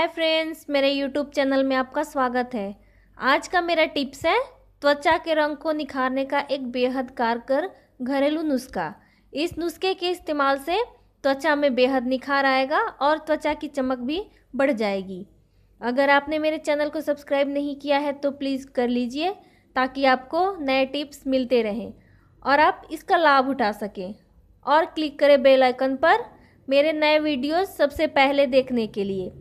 हाय friends मेरे YouTube channel में आपका स्वागत है आज का मेरा टिप्स है त्वचा के रंग को निखारने का एक बेहद कारगर घरेलू नुस्खा इस नुस्खे के इस्तेमाल से त्वचा में बेहद निखार आएगा और त्वचा की चमक भी बढ़ जाएगी अगर आपने मेरे चैनल को सब्सक्राइब नहीं किया है तो प्लीज़ कर लीजिए ताकि आपको नए टिप्स मिलते रहें और आप इसका लाभ उठा सकें और क्लिक करें बेलाइकन पर मेरे नए वीडियोज़ सबसे पहले देखने के लिए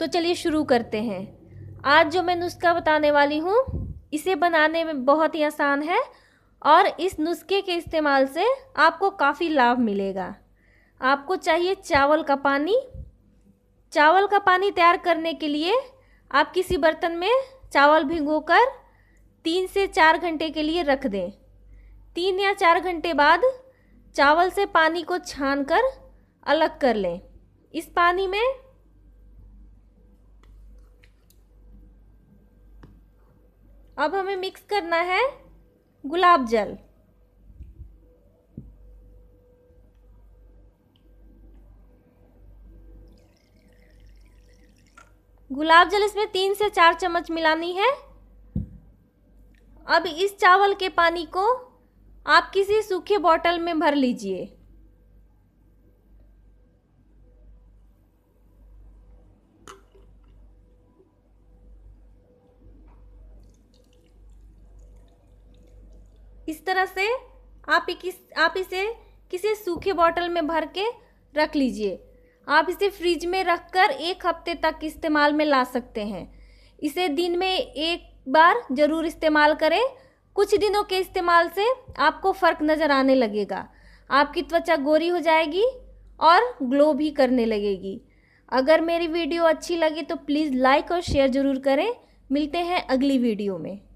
तो चलिए शुरू करते हैं आज जो मैं नुस्खा बताने वाली हूँ इसे बनाने में बहुत ही आसान है और इस नुस्खे के इस्तेमाल से आपको काफ़ी लाभ मिलेगा आपको चाहिए चावल का पानी चावल का पानी तैयार करने के लिए आप किसी बर्तन में चावल भिगोकर तीन से चार घंटे के लिए रख दें तीन या चार घंटे बाद चावल से पानी को छान कर अलग कर लें इस पानी में अब हमें मिक्स करना है गुलाब जल गुलाब जल इसमें तीन से चार चम्मच मिलानी है अब इस चावल के पानी को आप किसी सूखे बॉटल में भर लीजिए इस तरह से आप किस आप इसे किसी सूखे बॉटल में भर के रख लीजिए आप इसे फ्रिज में रखकर एक हफ्ते तक इस्तेमाल में ला सकते हैं इसे दिन में एक बार ज़रूर इस्तेमाल करें कुछ दिनों के इस्तेमाल से आपको फ़र्क नज़र आने लगेगा आपकी त्वचा गोरी हो जाएगी और ग्लो भी करने लगेगी अगर मेरी वीडियो अच्छी लगी तो प्लीज़ लाइक और शेयर ज़रूर करें मिलते हैं अगली वीडियो में